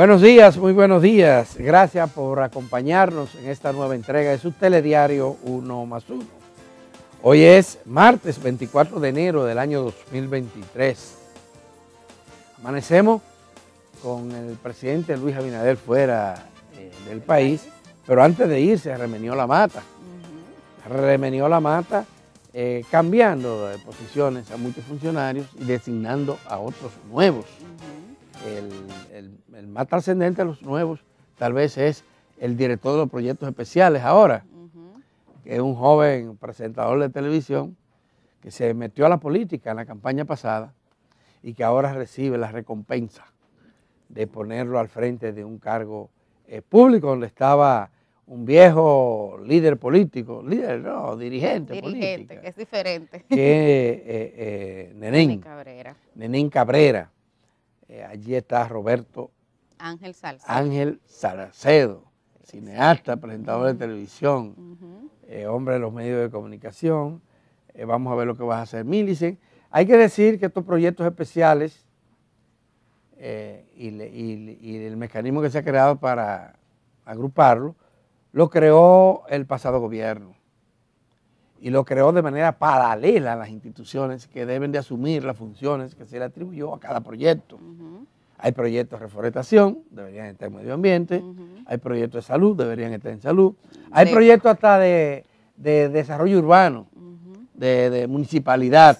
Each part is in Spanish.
Buenos días, muy buenos días. Gracias por acompañarnos en esta nueva entrega de su telediario 1 más 1. Hoy es martes 24 de enero del año 2023. Amanecemos con el presidente Luis Abinader fuera eh, del país, pero antes de irse remenió la mata. Remenió la mata eh, cambiando de posiciones a muchos funcionarios y designando a otros nuevos el, más trascendente de los nuevos tal vez es el director de los proyectos especiales ahora, que es un joven presentador de televisión que se metió a la política en la campaña pasada y que ahora recibe la recompensa de ponerlo al frente de un cargo eh, público donde estaba un viejo líder político, líder no, dirigente, dirigente que es diferente, que eh, eh, Cabrera. Cabrera eh, allí está Roberto Ángel Salcedo, cineasta, presentador de televisión, eh, hombre de los medios de comunicación. Eh, vamos a ver lo que vas a hacer. Milicen, hay que decir que estos proyectos especiales y, y el mecanismo que se ha creado para agruparlo, lo creó el pasado gobierno y lo creó de manera paralela a las instituciones que deben de asumir las funciones que se le atribuyó a cada proyecto. Hay proyectos de reforestación, deberían estar en medio ambiente, hay proyectos de salud, deberían estar en salud, hay proyectos hasta de, desarrollo urbano, de, municipalidad,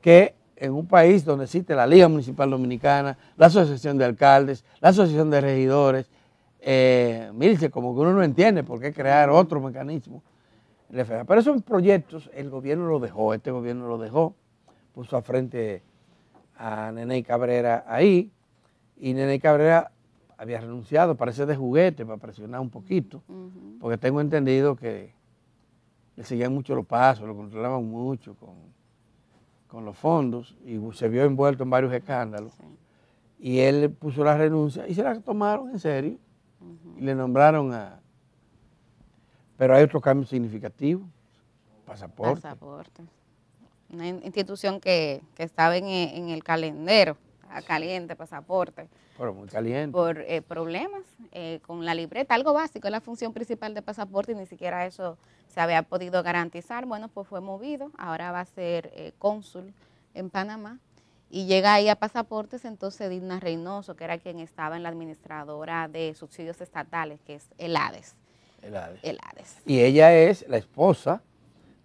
que en un país donde existe la Liga Municipal Dominicana, la Asociación de Alcaldes, la Asociación de Regidores, eh, como que uno no entiende por qué crear otro mecanismo pero esos proyectos el gobierno lo dejó, este gobierno lo dejó, puso a frente a Nene Cabrera ahí, y Nene Cabrera había renunciado, parece de juguete, para presionar un poquito, porque tengo entendido que le seguían mucho los pasos, lo controlaban mucho con, con los fondos, y se vio envuelto en varios escándalos. Y él puso la renuncia y se la tomaron en serio, y le nombraron a pero hay otro cambio significativo, pasaporte. Pasaporte. Una institución que, estaba en, eh, el calendero, a caliente, pasaporte. muy caliente. Por eh, problemas eh, con la libreta, algo básico, es la función principal de pasaporte y ni siquiera eso se había podido garantizar. Bueno, pues fue movido, ahora va a ser cónsul en Panamá y llega ahí a pasaportes entonces Dina Reynoso, que era quien estaba en la administradora de subsidios estatales, que es el ADES. El Y ella es la esposa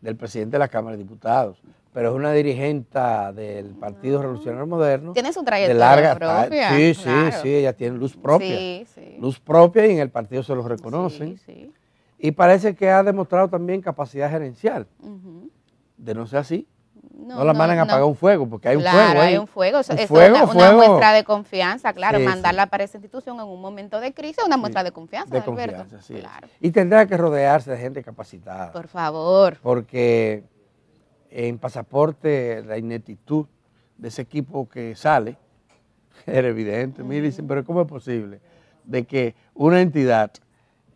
del presidente de la Cámara de Diputados, pero es una dirigente del Partido Revolucionario Moderno. Tiene su trayectoria propia. Sí, sí, sí, ella tiene luz propia. Luz propia y en el partido se lo reconocen. y parece que ha demostrado también capacidad gerencial. De no ser así, no, la mandan a apagar un fuego, porque hay un fuego. claro hay un fuego. es una, muestra de confianza, claro. mandarla para esa institución en un momento de crisis es una muestra de confianza, de Confianza, sí Y tendrá que rodearse de gente capacitada. Por favor. Porque en pasaporte la ineptitud de ese equipo que sale era evidente. me pero ¿cómo es posible de que una entidad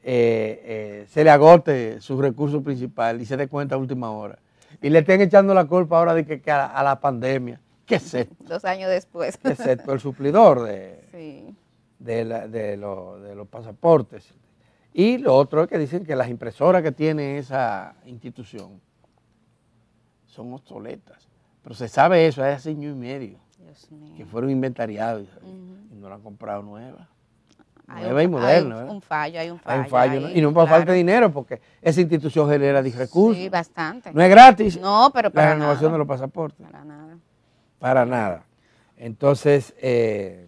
eh, eh, se le agote su recurso principal y se dé cuenta a última hora? Y le están echando la culpa ahora de que, a, la pandemia. ¿Qué es esto? Dos años después. excepto El suplidor de, de, los pasaportes. Y lo otro es que dicen que las impresoras que tiene esa institución son obsoletas. Pero se sabe eso hace año y medio. Que fueron inventariados y no la han comprado nueva un, y fallo, hay un fallo. Y no falta dinero, porque esa institución genera recursos. Sí, bastante. No es gratis. No, pero para La renovación de los pasaportes. Para nada. Para nada. Entonces, eh,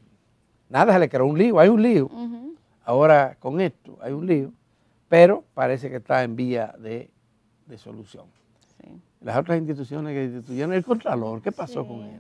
nada, se le creó un lío. Hay un lío. Ahora, con esto, hay un lío. Pero parece que está en vía de, solución. Las otras instituciones que instituyeron, el Contralor, ¿qué pasó con él?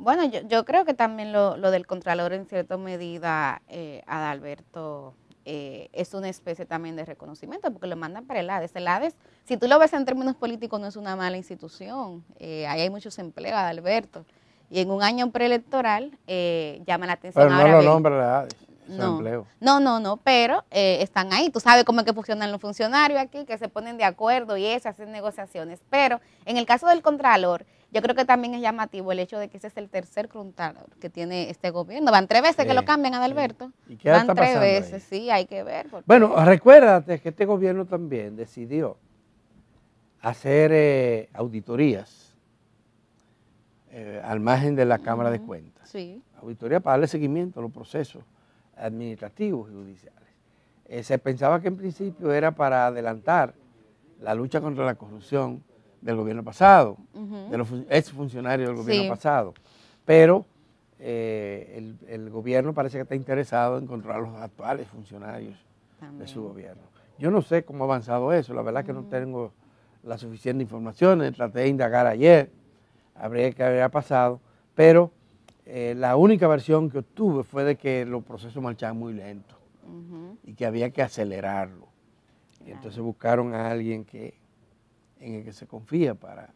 Bueno, yo, creo que también lo, del Contralor en cierta medida, eh, Adalberto, eh, es una especie también de reconocimiento, porque lo mandan para el ADES. El ADES, si tú lo ves en términos políticos, no es una mala institución. Eh, ahí hay muchos empleos, Adalberto. Y en un año preelectoral eh, llama la atención. Pero no lo nombra No, no, no, no, pero están ahí. Tú sabes cómo es que funcionan los funcionarios aquí, que se ponen de acuerdo y eso, hacen negociaciones. Pero en el caso del Contralor, yo creo que también es llamativo el hecho de que ese es el tercer contador que tiene este gobierno. Van tres veces que lo cambian, Adalberto. Van tres veces, sí, hay que ver. Bueno, recuérdate que este gobierno también decidió hacer eh, auditorías eh, al margen de la Cámara de Cuentas. Sí. Auditoría para darle seguimiento a los procesos administrativos y judiciales. Eh, se pensaba que en principio era para adelantar la lucha contra la corrupción del gobierno pasado, de los exfuncionarios del gobierno pasado. Pero eh, el, gobierno parece que está interesado en controlar los actuales funcionarios de su gobierno. Yo no sé cómo ha avanzado eso, la verdad que no tengo la suficiente información, eh, traté de indagar ayer, habría que haber pasado, pero eh, la única versión que obtuve fue de que los procesos marchaban muy lento y que había que acelerarlo. Y entonces buscaron a alguien que en el que se confía para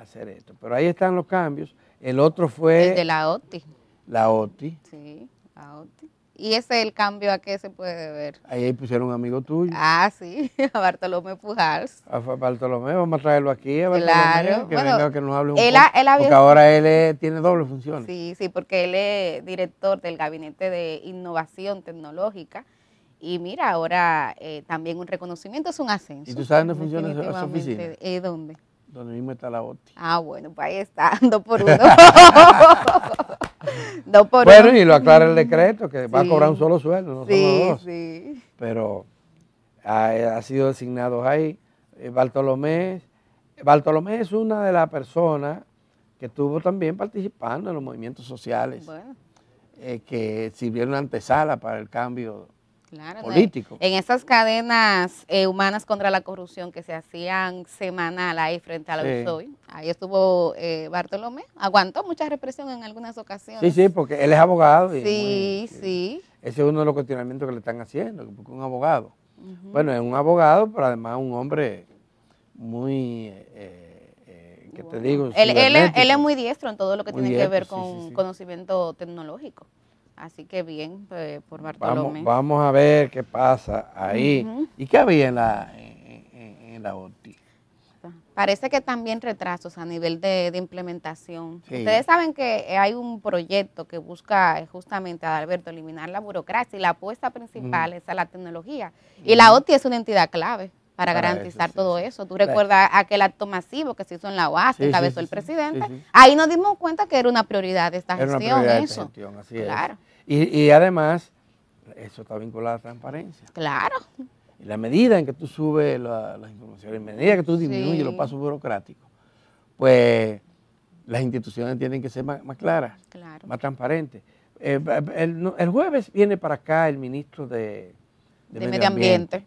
hacer esto. Pero ahí están los cambios. El otro fue... El de la OTI. La OTI. Sí, la OTI. ¿Y ese es el cambio a qué se puede ver? Ahí pusieron un amigo tuyo. Ah, sí, a Bartolomé Pujals. A Bartolomé, vamos a traerlo aquí. A Bartolomé, claro. Que nos hable un poco. Porque ahora él tiene doble función. Sí, sí, porque él es director del Gabinete de Innovación Tecnológica y mira, ahora eh, también un reconocimiento es un ascenso. ¿Y tú sabes dónde funciona esa oficina? Eh, ¿Dónde? Donde mismo está la OTI. Ah, bueno, pues ahí está, dos por uno. dos por bueno, y lo aclara el decreto, que va a cobrar un solo sueldo, no sí, dos. Sí. Pero ha, sido designado ahí. Eh, Bartolomé, es una de las personas que estuvo también participando en los movimientos sociales, bueno. Eh, que sirvieron antesala para el cambio político. En esas cadenas eh, humanas contra la corrupción que se hacían semanal ahí frente a la sí. ahí estuvo eh, Bartolomé, aguantó mucha represión en algunas ocasiones. Sí, sí, porque él es abogado. sí, sí. Ese es uno de los cuestionamientos que le están haciendo, porque un abogado. Bueno, es un abogado, pero además un hombre muy... Eh, eh que te digo, él, él, es muy diestro en todo lo que tiene que ver con conocimiento tecnológico. Así que bien, eh, por Bartolomé. Vamos, a ver qué pasa ahí. ¿Y qué había en la, OTI? Parece que también retrasos a nivel de, implementación. Ustedes saben que hay un proyecto que busca eh, justamente, a Alberto eliminar la burocracia y la apuesta principal es a la tecnología. Y la OTI es una entidad clave para, garantizar todo eso. Tú recuerdas aquel acto masivo que se hizo en la OAS, que sí, el presidente. Ahí nos dimos cuenta que era una prioridad de esta gestión. eso. claro. Y, además, eso está vinculado a la transparencia. Claro. Y la medida en que tú subes las informaciones, la medida que tú disminuyes los pasos burocráticos, pues las instituciones tienen que ser más, claras, más transparentes. Eh, el, jueves viene para acá el ministro de, de, medio, ambiente,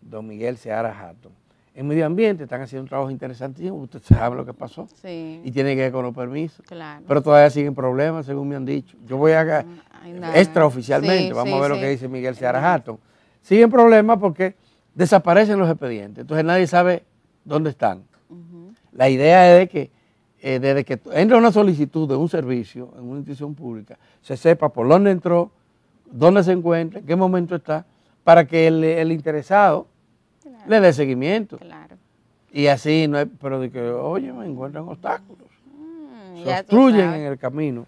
don Miguel Seara Hatton. En medio ambiente están haciendo un trabajo interesantísimo, usted sabe lo que pasó sí. y tiene que ver con los permisos. Claro. Pero todavía siguen problemas, según me han dicho. Yo voy a, mm, extraoficialmente. Vamos a ver lo que dice Miguel Seara Hatton. Siguen problemas porque desaparecen los expedientes, entonces nadie sabe dónde están. La idea es de que eh, desde que entra una solicitud de un servicio en una institución pública, se sepa por dónde entró, dónde se encuentra, en qué momento está, para que el, interesado le dé seguimiento. Y así no hay, pero de que, oye, me encuentran obstáculos. Mm, se obstruyen en el camino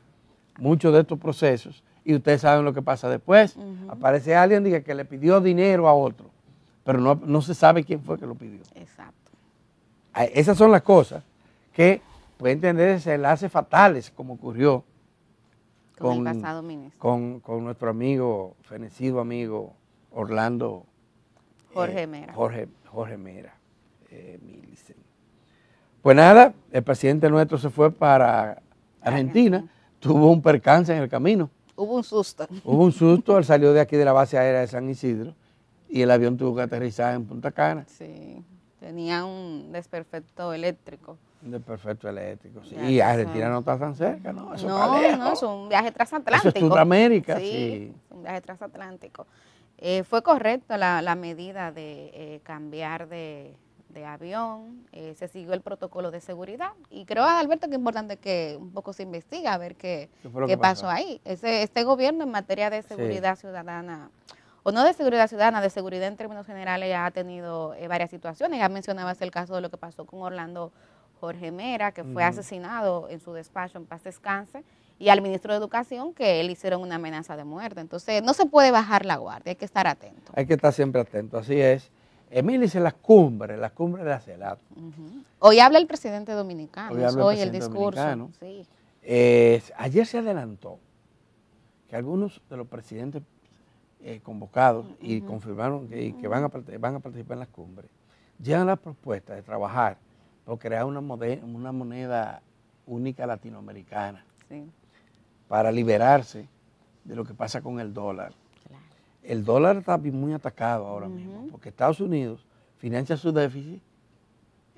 muchos de estos procesos y ustedes saben lo que pasa después. Aparece alguien dice que le pidió dinero a otro, pero no, se sabe quién fue que lo pidió. Exacto. Ah, esas son las cosas que pueden las hace fatales, como ocurrió con, con, nuestro amigo, fenecido amigo Orlando Jorge eh, Mera. Jorge, Mera, eh, Pues nada, el presidente nuestro se fue para Argentina. tuvo un percance en el camino. Hubo un susto. Hubo un susto, él salió de aquí de la base aérea de San Isidro y el avión tuvo que aterrizar en Punta Cana. Sí, tenía un desperfecto eléctrico. Un desperfecto eléctrico, sí. y Argentina no está tan cerca, ¿no? no, no, es un viaje transatlántico. Eso es Sudamérica, sí. es Un viaje transatlántico. Eh, fue correcta la, medida de eh, cambiar de, de avión, eh, se siguió el protocolo de seguridad y creo, Alberto, que es importante que un poco se investigue a ver qué, qué, pasó? ahí. Ese, este gobierno en materia de seguridad ciudadana, o no de seguridad ciudadana, de seguridad en términos generales ya ha tenido eh, varias situaciones. Ya mencionabas el caso de lo que pasó con Orlando Jorge Mera, que fue asesinado en su despacho en paz descanse, y al ministro de Educación, que él hicieron una amenaza de muerte. Entonces, no se puede bajar la guardia, hay que estar atento. Hay que estar siempre atento, así es. Emilio dice las cumbres, las cumbres de la Hoy habla el presidente dominicano, hoy, el, discurso. ayer se adelantó que algunos de los presidentes eh, convocados y confirmaron que, van, a, participar en las cumbres, llegan la propuesta de trabajar o crear una, moneda única latinoamericana para liberarse de lo que pasa con el dólar el dólar está muy atacado ahora mismo, porque Estados Unidos financia su déficit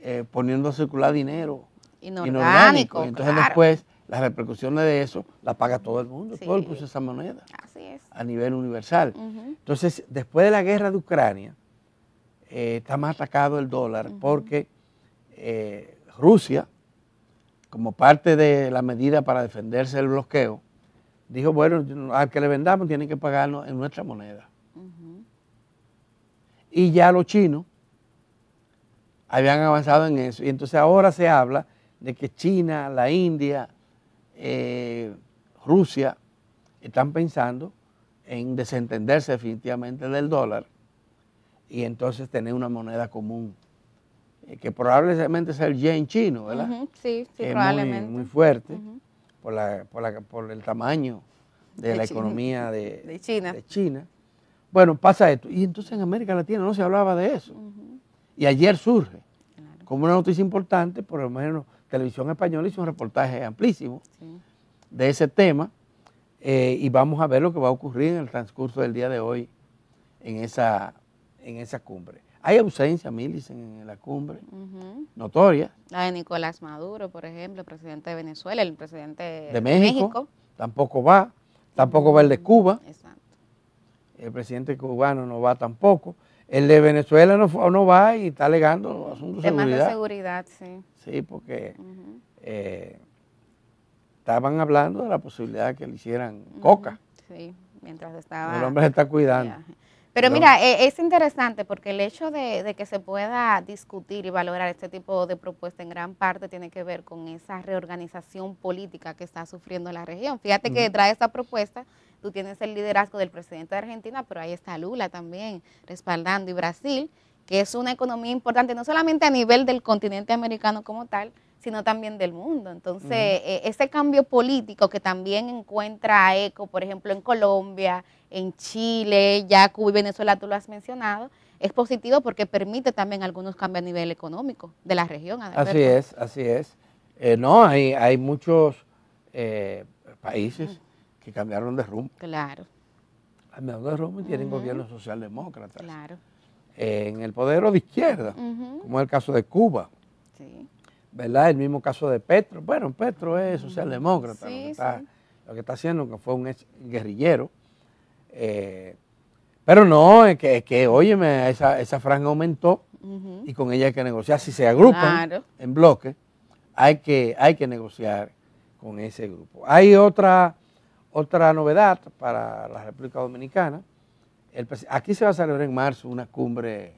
eh, poniendo a circular dinero inorgánico. entonces después las repercusiones de eso las paga todo el mundo, todo el curso de esa moneda. Así es. A nivel universal. Entonces, después de la guerra de Ucrania, eh, está más atacado el dólar porque eh, Rusia, como parte de la medida para defenderse del bloqueo, dijo, bueno, al que le vendamos tienen que pagarnos en nuestra moneda. Y ya los chinos habían avanzado en eso. Y entonces ahora se habla de que China, la India, eh, Rusia están pensando en desentenderse definitivamente del dólar y entonces tener una moneda común, eh, que probablemente sea el yen chino, ¿verdad? Sí, sí, probablemente. muy, fuerte por, la, por, la, por el tamaño de, la economía de, China. Bueno, pasa esto. Y entonces en América Latina no se hablaba de eso. Y ayer surge como una noticia importante, por lo menos Televisión Española hizo un reportaje amplísimo de ese tema. Eh, y vamos a ver lo que va a ocurrir en el transcurso del día de hoy en esa, en esa cumbre. Hay ausencia, Milicen, en la cumbre, notoria. La de Nicolás Maduro, por ejemplo, presidente de Venezuela, el presidente de México, tampoco va, tampoco va el de Cuba. Exacto. El presidente cubano no va tampoco. El de Venezuela no, no va y está alegando asuntos de seguridad. Temas de seguridad, sí. Sí, porque eh, estaban hablando de la posibilidad de que le hicieran coca. Sí, mientras estaba... El hombre se está cuidando. Pero mira, e, es interesante porque el hecho de, que se pueda discutir y valorar este tipo de propuesta en gran parte tiene que ver con esa reorganización política que está sufriendo la región. Fíjate que detrás de esta propuesta, tú tienes el liderazgo del presidente de Argentina, pero ahí está Lula también respaldando y Brasil, que es una economía importante no solamente a nivel del continente americano como tal, sino también del mundo. Entonces, eh, ese cambio político que también encuentra ECO, por ejemplo, en Colombia, en Chile, ya Cuba y Venezuela, tú lo has mencionado, es positivo porque permite también algunos cambios a nivel económico de la región. Así es, así es. Eh, no, hay, hay muchos eh, países que cambiaron de rumbo. Claro. Cambiaron de rumbo y tienen gobiernos socialdemócratas. Claro. en el poder o de izquierda, como es el caso de Cuba. ¿verdad? El mismo caso de Petro. Bueno, Petro es socialdemócrata, lo, que está, lo, que está, haciendo, que fue un ex guerrillero. Eh, pero no, es que, óyeme, esa, franja aumentó y con ella hay que negociar. Si se agrupan en bloques, hay que, hay que negociar con ese grupo. Hay otra, otra novedad para la República Dominicana. aquí se va a celebrar en marzo una cumbre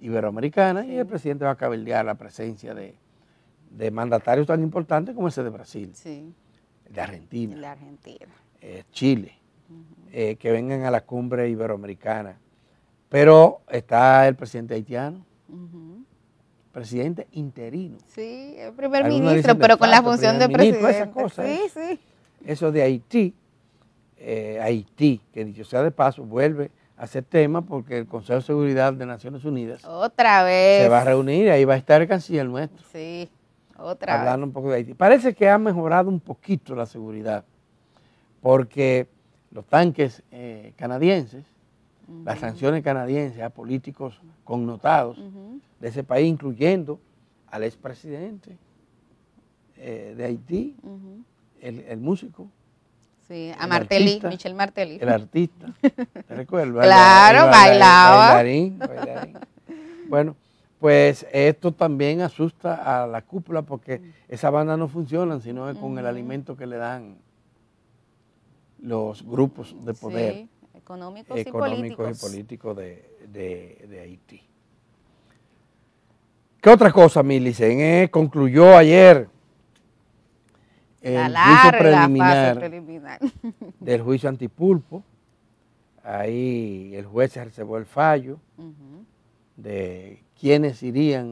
iberoamericana y el presidente va a cabildear la presencia de, de mandatarios tan importantes como ese de Brasil, sí. de Argentina, Argentina. Eh, Chile, eh, que vengan a la cumbre iberoamericana. Pero está el presidente haitiano, presidente interino. Sí, el primer ministro, pero con la función de presidente. ¿eh? sí, sí. Eso de Haití, Haití, que dicho sea de paso, vuelve a ser tema porque el Consejo de Seguridad de Naciones Unidas otra vez se va a reunir y ahí va a estar el canciller nuestro. Sí. Otra un poco de Haití. Parece que ha mejorado un poquito la seguridad, porque los tanques eh, canadienses, las sanciones canadienses a políticos connotados de ese país, incluyendo al expresidente eh, de Haití, el, músico. Sí, a Martelly, Michel Martelly. El artista, ¿te claro, bailaba. bueno, pues esto también asusta a la cúpula porque esa banda no funciona, sino con el alimento que le dan los grupos de poder económicos, y políticos, de, Haití. ¿Qué otra cosa, Milicen? Eh, concluyó ayer el juicio preliminar, del juicio antipulpo. Ahí el juez reservó el fallo de quiénes irían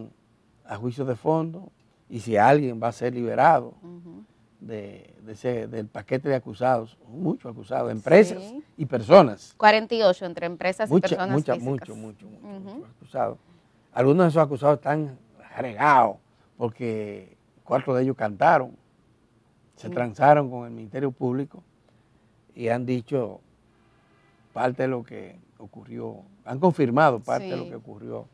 a juicio de fondo y si alguien va a ser liberado de, ese, del paquete de acusados, muchos acusados, empresas y personas. 48 entre empresas y personas mucha, muchos, Mucho, mucho, muchos acusados. Algunos de esos acusados están regados porque cuatro de ellos cantaron, se transaron con el Ministerio Público y han dicho parte de lo que ocurrió, han confirmado parte de lo que ocurrió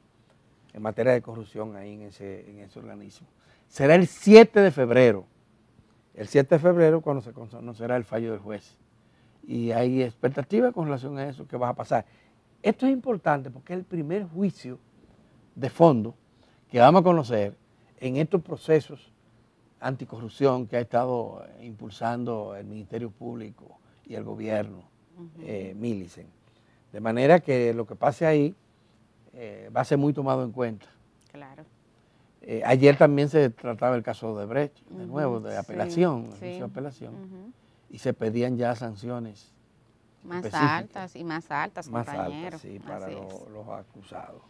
en materia de corrupción ahí en ese, en ese organismo. Será el 7 de febrero, el 7 de febrero cuando se conocerá el fallo del juez. Y hay expectativas con relación a eso que va a pasar. Esto es importante porque es el primer juicio de fondo que vamos a conocer en estos procesos anticorrupción que ha estado impulsando el Ministerio Público y el gobierno, eh, Milicen. De manera que lo que pase ahí eh, va a ser muy tomado en cuenta. Claro. Eh, ayer también se trataba el caso de Brecht, de nuevo, de apelación, apelación y se pedían ya sanciones. Más altas y más altas, más Altas, sí, para los, acusados.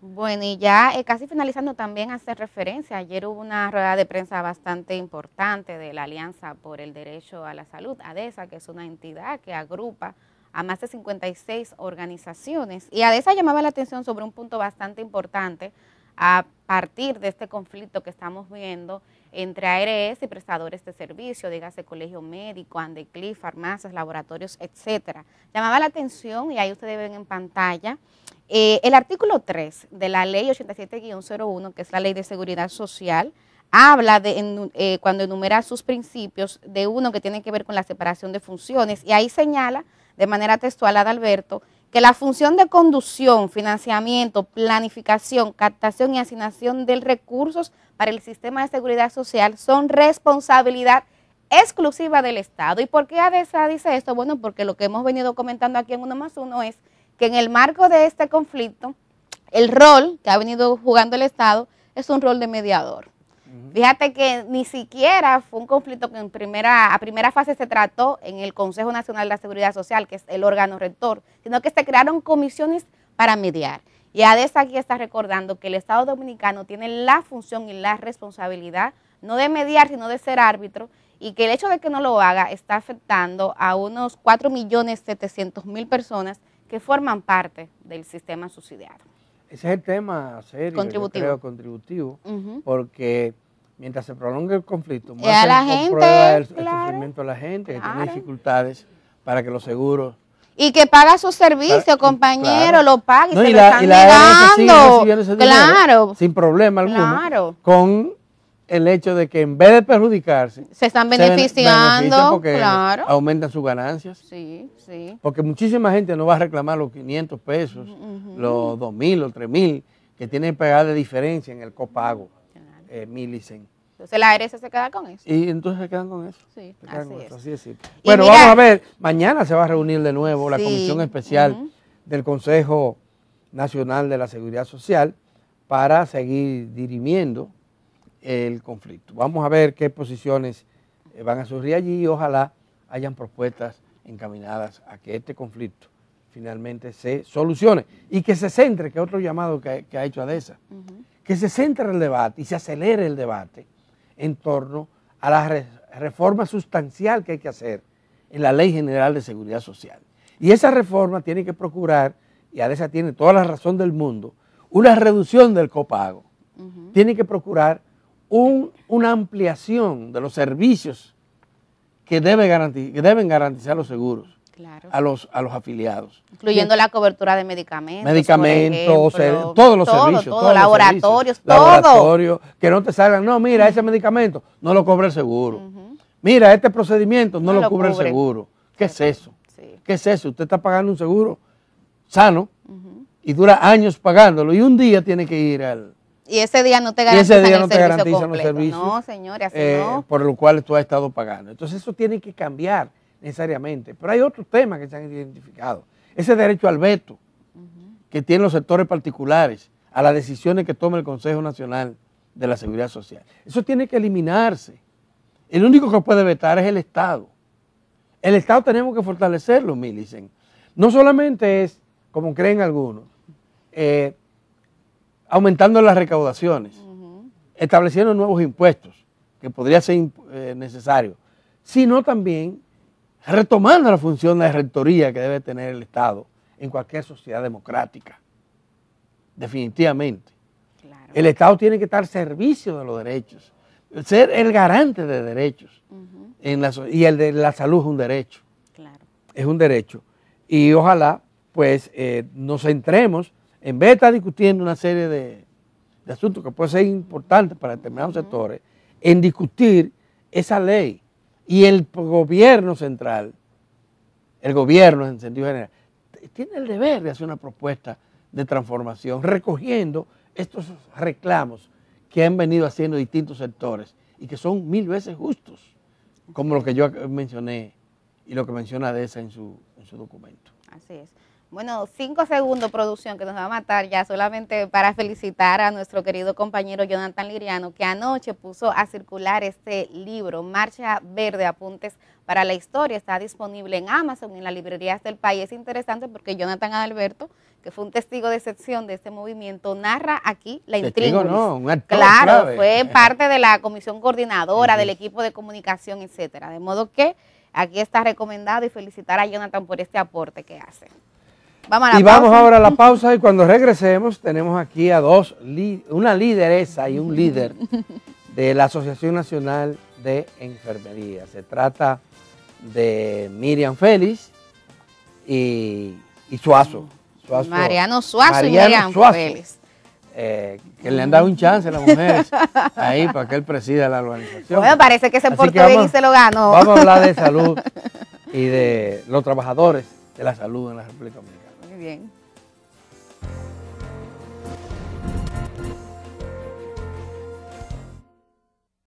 Bueno, y ya eh, casi finalizando también hacer referencia, ayer hubo una rueda de prensa bastante importante de la Alianza por el Derecho a la Salud, ADESA, que es una entidad que agrupa a más de 56 organizaciones. Y a esa llamaba la atención sobre un punto bastante importante a partir de este conflicto que estamos viendo entre ARS y prestadores de servicio, dígase colegio médico, andeclí, farmacias, laboratorios, etcétera. Llamaba la atención, y ahí ustedes ven en pantalla, eh, el artículo 3 de la ley 87-01, que es la ley de seguridad social, habla de, eh, cuando enumera sus principios de uno que tiene que ver con la separación de funciones, y ahí señala de manera textual a Adalberto, que la función de conducción, financiamiento, planificación, captación y asignación de recursos para el sistema de seguridad social son responsabilidad exclusiva del Estado. ¿Y por qué ADESA dice esto? Bueno, porque lo que hemos venido comentando aquí en Uno más Uno es que en el marco de este conflicto, el rol que ha venido jugando el Estado es un rol de mediador. Fíjate que ni siquiera fue un conflicto que en primera, a primera fase se trató en el Consejo Nacional de la Seguridad Social, que es el órgano rector, sino que se crearon comisiones para mediar. Y ADES aquí está recordando que el Estado Dominicano tiene la función y la responsabilidad, no de mediar, sino de ser árbitro, y que el hecho de que no lo haga está afectando a unos 4.700.000 personas que forman parte del sistema subsidiado. Ese es el tema serio, contributivo, contributivo porque mientras se prolongue el conflicto, más a la gente, el, claro. sufrimiento de la gente que tiene dificultades para que los seguros y que paga su servicio, compañero, lo pague y se lo están y claro. sin problema alguno. Con el hecho de que en vez de perjudicarse, se están beneficiando, aumentan sus ganancias. Sí, sí. Porque muchísima gente no va a reclamar los 500 pesos, los 2000, mil, los 3 mil que tienen que pagar de diferencia en el copago eh, Entonces la ARS se queda con eso. Y entonces se quedan con eso. Sí, así, Bueno, vamos a ver, mañana se va a reunir de nuevo la Comisión Especial del Consejo Nacional de la Seguridad Social para seguir dirimiendo el conflicto. Vamos a ver qué posiciones eh, van a surgir allí y ojalá hayan propuestas encaminadas a que este conflicto finalmente se solucione y que se centre, que otro llamado que, ha hecho ADESA que se centra el debate y se acelere el debate en torno a la reforma sustancial que hay que hacer en la Ley General de Seguridad Social. Y esa reforma tiene que procurar, y Alesa tiene toda la razón del mundo, una reducción del copago. Tiene que procurar una ampliación de los servicios que deben garantizar los seguros a, los, a los afiliados. Incluyendo la cobertura de medicamentos. Medicamentos, todos los servicios. todos laboratorios, los Laboratorios, que no te salgan, no, mira, ese medicamento no lo cobra el seguro. Mira, este procedimiento no, lo, cubre, el seguro. ¿Qué es eso? ¿Qué es eso? Usted está pagando un seguro sano y dura años pagándolo y un día tiene que ir al, y ese día no te garantizan, el te No, señores, eh, Por lo cual tú has estado pagando. Entonces eso tiene que cambiar necesariamente, pero hay otros temas que se han identificado. Ese derecho al veto que tienen los sectores particulares a las decisiones que toma el Consejo Nacional de la Seguridad Social. Eso tiene que eliminarse. El único que puede vetar es el Estado. El Estado tenemos que fortalecerlo, Milicen. No solamente es, como creen algunos, eh, aumentando las recaudaciones, estableciendo nuevos impuestos, que podría ser eh, necesario, sino también retomando la función de rectoría que debe tener el Estado en cualquier sociedad democrática. Definitivamente. El Estado tiene que estar al servicio de los derechos, ser el garante de derechos. y el de la salud es un derecho. Claro. Es un derecho. Y ojalá, pues, eh, nos centremos, en vez de estar discutiendo una serie de, asuntos que pueden ser importantes para determinados sectores, en discutir esa ley y el gobierno central, el gobierno en sentido general, tiene el deber de hacer una propuesta de transformación, recogiendo estos reclamos que han venido haciendo distintos sectores y que son mil veces justos, como lo que yo mencioné y lo que menciona Deza en en su documento. Así es. Bueno, cinco segundos producción que nos va a matar ya solamente para felicitar a nuestro querido compañero Jonathan Liriano que anoche puso a circular este libro, Marcha Verde, Apuntes para la Historia. Está disponible en Amazon, en las librerías del país. Es interesante porque Jonathan Alberto, que fue un testigo de excepción de este movimiento, narra aquí la intriga. No, claro, fue parte de la comisión coordinadora, del equipo de comunicación, etcétera. De modo que aquí está recomendado y felicitar a Jonathan por este aporte que hace y vamos ahora a la pausa y cuando regresemos tenemos aquí a dos, una lideresa y un líder de la Asociación Nacional de Enfermería. Se trata de Miriam Félix y, Suazo, Mariano Suazo y Miriam Félix. Eh, que le han dado un chance a la mujer ahí para que él presida la organización. Bueno, parece que se portó bien y se lo ganó. Vamos a hablar de salud y de los trabajadores de la salud en la República Dominicana bien.